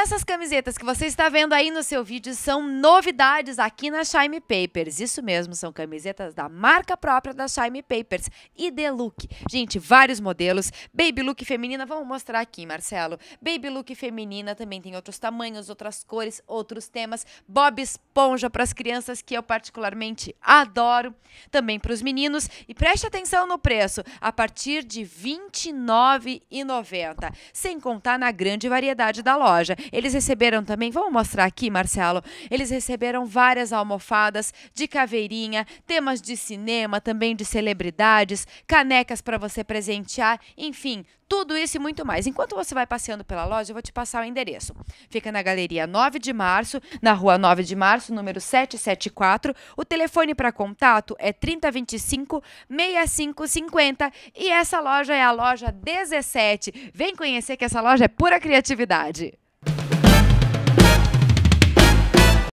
essas camisetas que você está vendo aí no seu vídeo são novidades aqui na Shime Papers. Isso mesmo, são camisetas da marca própria da Shime Papers e The Look. Gente, vários modelos. Baby look feminina, vamos mostrar aqui, Marcelo. Baby look feminina também tem outros tamanhos, outras cores, outros temas. Bob Esponja para as crianças que eu particularmente adoro, também para os meninos. E preste atenção no preço, a partir de R$ 29,90, sem contar na grande variedade da loja. Eles receberam também, vamos mostrar aqui, Marcelo, eles receberam várias almofadas de caveirinha, temas de cinema, também de celebridades, canecas para você presentear, enfim, tudo isso e muito mais. Enquanto você vai passeando pela loja, eu vou te passar o endereço. Fica na Galeria 9 de Março, na Rua 9 de Março, número 774. O telefone para contato é 3025 6550 e essa loja é a loja 17. Vem conhecer que essa loja é pura criatividade.